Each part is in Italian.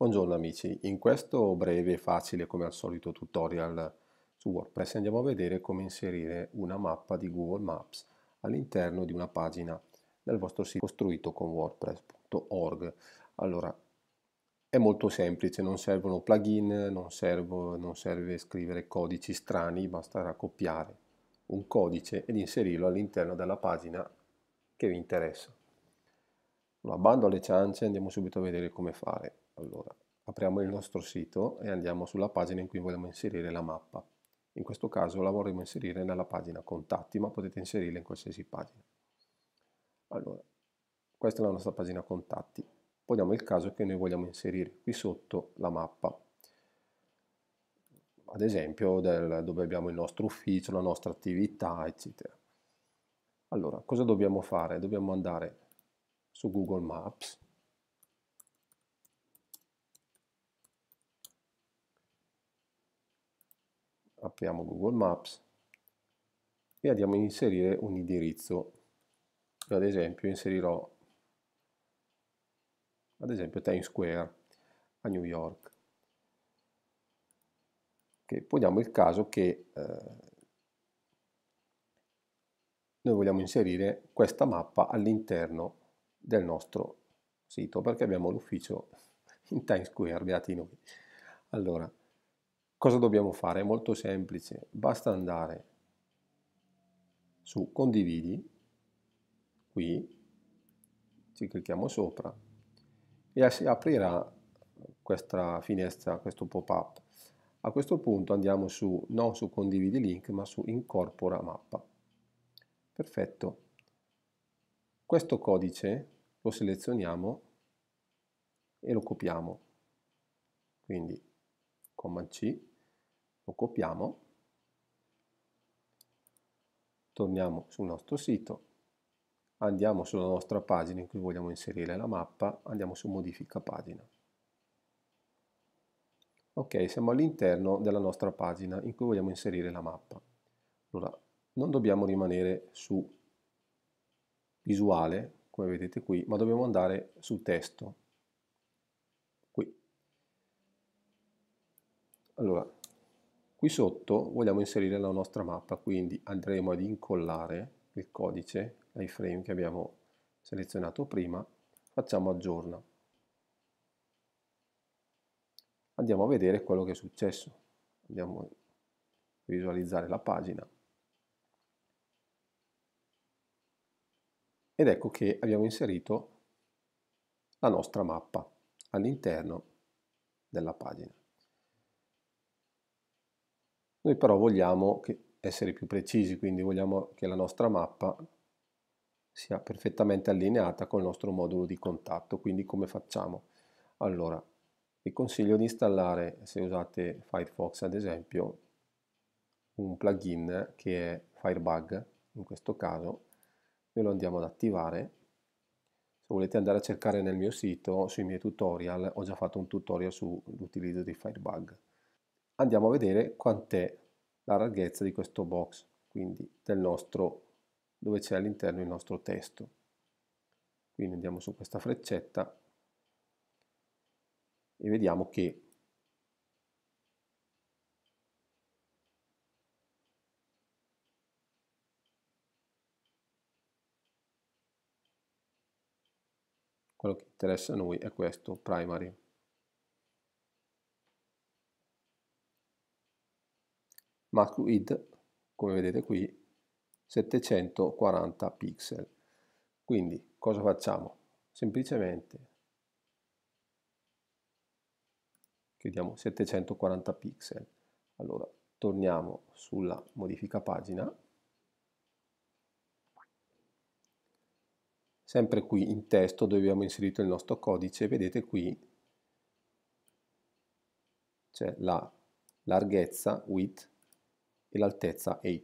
Buongiorno amici, in questo breve e facile come al solito tutorial su WordPress andiamo a vedere come inserire una mappa di Google Maps all'interno di una pagina del vostro sito costruito con wordpress.org. Allora, è molto semplice, non servono plugin, non, servo, non serve scrivere codici strani, basterà copiare un codice ed inserirlo all'interno della pagina che vi interessa. Allora, bando alle ciance, andiamo subito a vedere come fare allora, apriamo il nostro sito e andiamo sulla pagina in cui vogliamo inserire la mappa. In questo caso la vorremmo inserire nella pagina contatti, ma potete inserirla in qualsiasi pagina. Allora, questa è la nostra pagina contatti. Poniamo il caso che noi vogliamo inserire qui sotto la mappa. Ad esempio, del, dove abbiamo il nostro ufficio, la nostra attività, eccetera. Allora, cosa dobbiamo fare? Dobbiamo andare su Google Maps, apriamo Google Maps e andiamo a inserire un indirizzo. Io ad esempio inserirò ad esempio Times Square a New York. Che poniamo il caso che eh, noi vogliamo inserire questa mappa all'interno del nostro sito perché abbiamo l'ufficio in Times Square, beati noi. Allora, Cosa dobbiamo fare? È molto semplice, basta andare su condividi, qui, ci clicchiamo sopra e si aprirà questa finestra, questo pop-up. A questo punto andiamo su, non su condividi link, ma su incorpora mappa. Perfetto. Questo codice lo selezioniamo e lo copiamo. Quindi Command C, lo copiamo, torniamo sul nostro sito, andiamo sulla nostra pagina in cui vogliamo inserire la mappa, andiamo su modifica pagina. Ok, siamo all'interno della nostra pagina in cui vogliamo inserire la mappa. Allora, non dobbiamo rimanere su visuale, come vedete qui, ma dobbiamo andare su testo. Allora, qui sotto vogliamo inserire la nostra mappa, quindi andremo ad incollare il codice iframe che abbiamo selezionato prima, facciamo aggiorna. Andiamo a vedere quello che è successo. Andiamo a visualizzare la pagina. Ed ecco che abbiamo inserito la nostra mappa all'interno della pagina. Noi però vogliamo essere più precisi, quindi vogliamo che la nostra mappa sia perfettamente allineata con il nostro modulo di contatto. Quindi come facciamo? Allora, vi consiglio di installare, se usate Firefox ad esempio, un plugin che è Firebug, in questo caso noi lo andiamo ad attivare. Se volete andare a cercare nel mio sito, sui miei tutorial, ho già fatto un tutorial sull'utilizzo di Firebug andiamo a vedere quant'è la larghezza di questo box, quindi del nostro, dove c'è all'interno il nostro testo. Quindi andiamo su questa freccetta e vediamo che quello che interessa a noi è questo primary. Mac Width, come vedete qui, 740 pixel. Quindi cosa facciamo? Semplicemente chiudiamo 740 pixel. Allora, torniamo sulla modifica pagina. Sempre qui in testo dove abbiamo inserito il nostro codice, vedete qui c'è la larghezza, width, e l'altezza 8.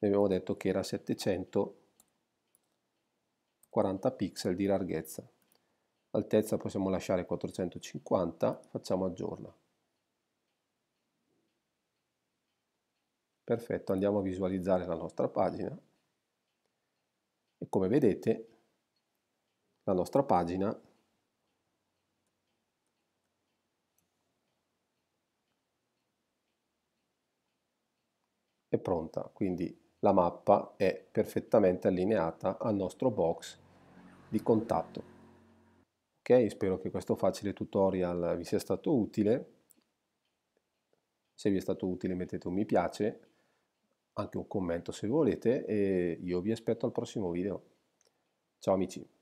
Abbiamo detto che era 740 pixel di larghezza. Altezza possiamo lasciare 450, facciamo aggiorna. Perfetto, andiamo a visualizzare la nostra pagina e come vedete la nostra pagina pronta, quindi la mappa è perfettamente allineata al nostro box di contatto. Ok, spero che questo facile tutorial vi sia stato utile. Se vi è stato utile mettete un mi piace, anche un commento se volete e io vi aspetto al prossimo video. Ciao amici!